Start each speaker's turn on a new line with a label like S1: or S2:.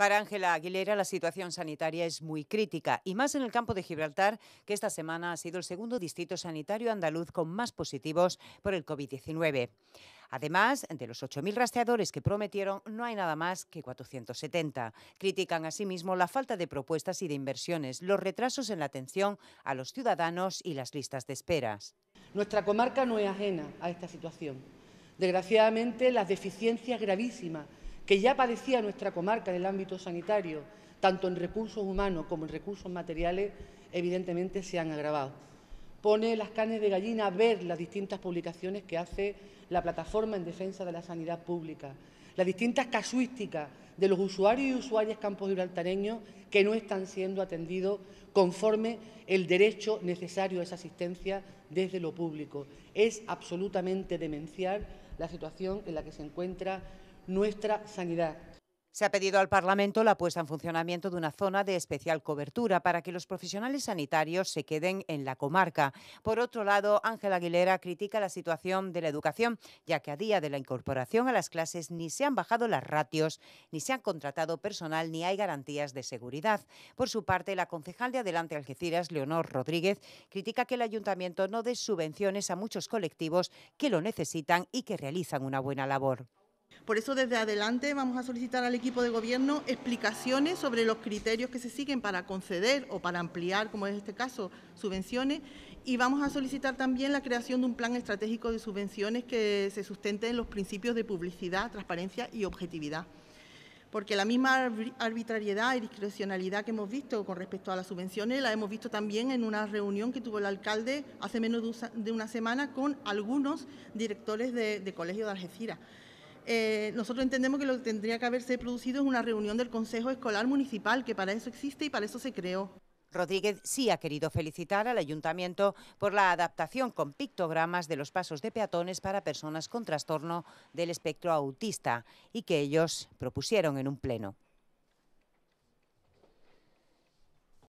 S1: Para Ángela Aguilera, la situación sanitaria es muy crítica y más en el campo de Gibraltar, que esta semana ha sido el segundo distrito sanitario andaluz con más positivos por el COVID-19. Además, de los 8.000 rastreadores que prometieron, no hay nada más que 470. Critican asimismo la falta de propuestas y de inversiones, los retrasos en la atención a los ciudadanos y las listas de esperas. Nuestra comarca no es ajena a esta situación.
S2: Desgraciadamente, las deficiencias gravísimas que ya padecía nuestra comarca en el ámbito sanitario, tanto en recursos humanos como en recursos materiales, evidentemente se han agravado. Pone las carnes de gallina a ver las distintas publicaciones que hace la plataforma en defensa de la sanidad pública, las distintas casuísticas de los usuarios y usuarias campos gibraltareños que no están siendo atendidos conforme el derecho necesario a esa asistencia desde lo público. Es absolutamente demenciar
S1: la situación en la que se encuentra nuestra sanidad. Se ha pedido al Parlamento la puesta en funcionamiento de una zona de especial cobertura para que los profesionales sanitarios se queden en la comarca. Por otro lado, Ángela Aguilera critica la situación de la educación, ya que a día de la incorporación a las clases ni se han bajado las ratios, ni se han contratado personal, ni hay garantías de seguridad. Por su parte, la concejal de Adelante Algeciras, Leonor Rodríguez, critica que el ayuntamiento no dé subvenciones a muchos colectivos que lo necesitan y que realizan una buena labor.
S3: Por eso desde adelante vamos a solicitar al equipo de gobierno explicaciones sobre los criterios que se siguen para conceder o para ampliar, como es este caso, subvenciones y vamos a solicitar también la creación de un plan estratégico de subvenciones que se sustente en los principios de publicidad, transparencia y objetividad. Porque la misma arbitrariedad y discrecionalidad que hemos visto con respecto a las subvenciones la hemos visto también en una reunión que tuvo el alcalde hace menos de una semana con algunos directores de, colegio de Algeciras. Eh, nosotros entendemos que lo que tendría que haberse producido es una reunión
S1: del Consejo Escolar Municipal, que para eso existe y para eso se creó. Rodríguez sí ha querido felicitar al ayuntamiento por la adaptación con pictogramas de los pasos de peatones para personas con trastorno del espectro autista y que ellos propusieron en un pleno.